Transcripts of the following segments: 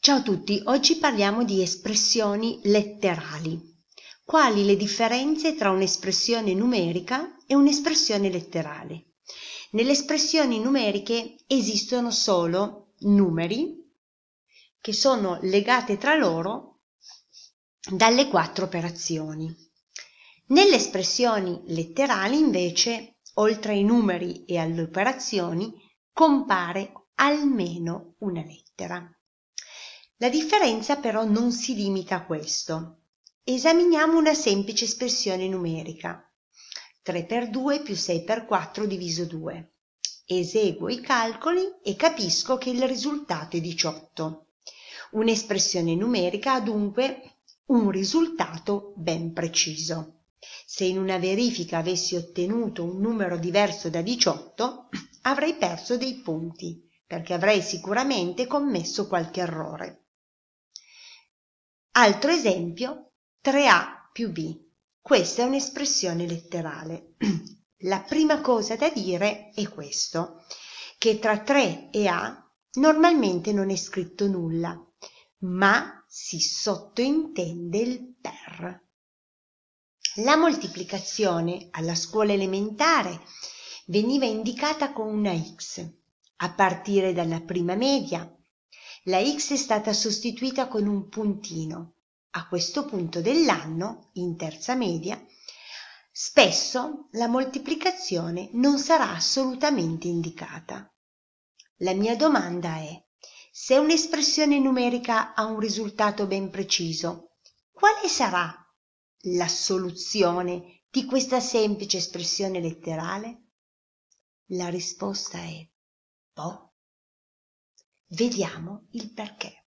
Ciao a tutti, oggi parliamo di espressioni letterali. Quali le differenze tra un'espressione numerica e un'espressione letterale? Nelle espressioni numeriche esistono solo numeri che sono legate tra loro dalle quattro operazioni. Nelle espressioni letterali invece, oltre ai numeri e alle operazioni, compare almeno una lettera. La differenza però non si limita a questo. Esaminiamo una semplice espressione numerica. 3 per 2 più 6 per 4 diviso 2. Eseguo i calcoli e capisco che il risultato è 18. Un'espressione numerica ha dunque un risultato ben preciso. Se in una verifica avessi ottenuto un numero diverso da 18, avrei perso dei punti, perché avrei sicuramente commesso qualche errore. Altro esempio, 3a più b. Questa è un'espressione letterale. La prima cosa da dire è questo, che tra 3 e a normalmente non è scritto nulla, ma si sottointende il per. La moltiplicazione alla scuola elementare veniva indicata con una x a partire dalla prima media la x è stata sostituita con un puntino. A questo punto dell'anno, in terza media, spesso la moltiplicazione non sarà assolutamente indicata. La mia domanda è, se un'espressione numerica ha un risultato ben preciso, quale sarà la soluzione di questa semplice espressione letterale? La risposta è boh. Vediamo il perché.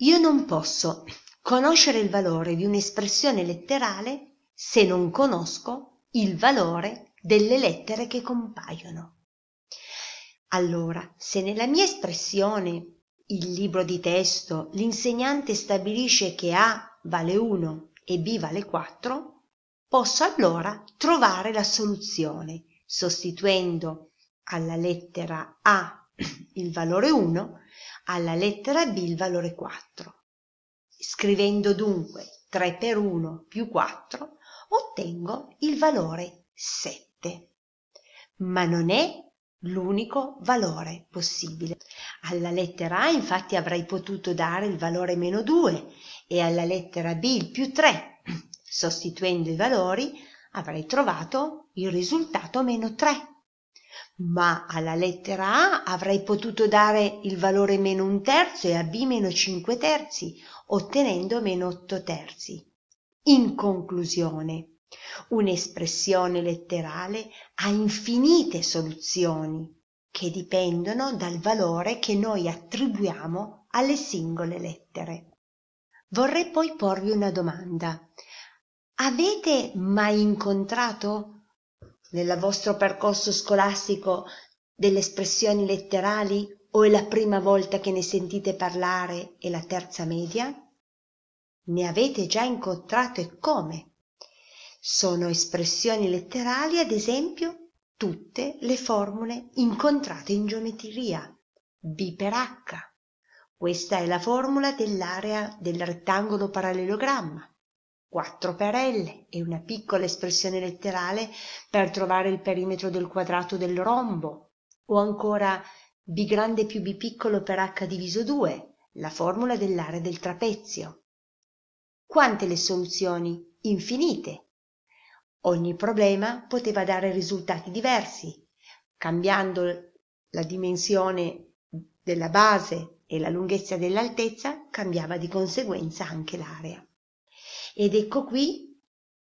Io non posso conoscere il valore di un'espressione letterale se non conosco il valore delle lettere che compaiono. Allora, se nella mia espressione il libro di testo l'insegnante stabilisce che A vale 1 e B vale 4, posso allora trovare la soluzione sostituendo alla lettera A il valore 1 alla lettera B il valore 4. Scrivendo dunque 3 per 1 più 4 ottengo il valore 7. Ma non è l'unico valore possibile. Alla lettera A infatti avrei potuto dare il valore meno 2 e alla lettera B il più 3. Sostituendo i valori avrei trovato il risultato meno 3 ma alla lettera A avrei potuto dare il valore meno un terzo e a B meno 5 terzi, ottenendo meno 8 terzi. In conclusione, un'espressione letterale ha infinite soluzioni che dipendono dal valore che noi attribuiamo alle singole lettere. Vorrei poi porvi una domanda. Avete mai incontrato nel vostro percorso scolastico delle espressioni letterali o è la prima volta che ne sentite parlare e la terza media? Ne avete già incontrato e come? Sono espressioni letterali, ad esempio, tutte le formule incontrate in geometria, B per H. Questa è la formula dell'area del rettangolo parallelogramma quattro perelle e una piccola espressione letterale per trovare il perimetro del quadrato del rombo o ancora b grande più b piccolo per h diviso 2, la formula dell'area del trapezio quante le soluzioni infinite ogni problema poteva dare risultati diversi cambiando la dimensione della base e la lunghezza dell'altezza cambiava di conseguenza anche l'area ed ecco qui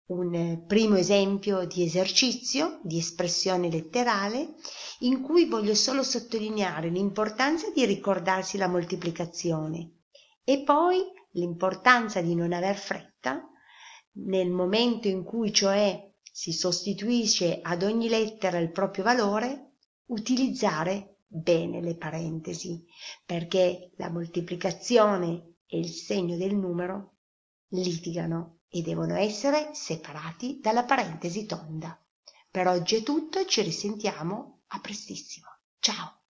un eh, primo esempio di esercizio, di espressione letterale, in cui voglio solo sottolineare l'importanza di ricordarsi la moltiplicazione e poi l'importanza di non aver fretta nel momento in cui cioè si sostituisce ad ogni lettera il proprio valore, utilizzare bene le parentesi, perché la moltiplicazione e il segno del numero litigano e devono essere separati dalla parentesi tonda. Per oggi è tutto, ci risentiamo a prestissimo. Ciao!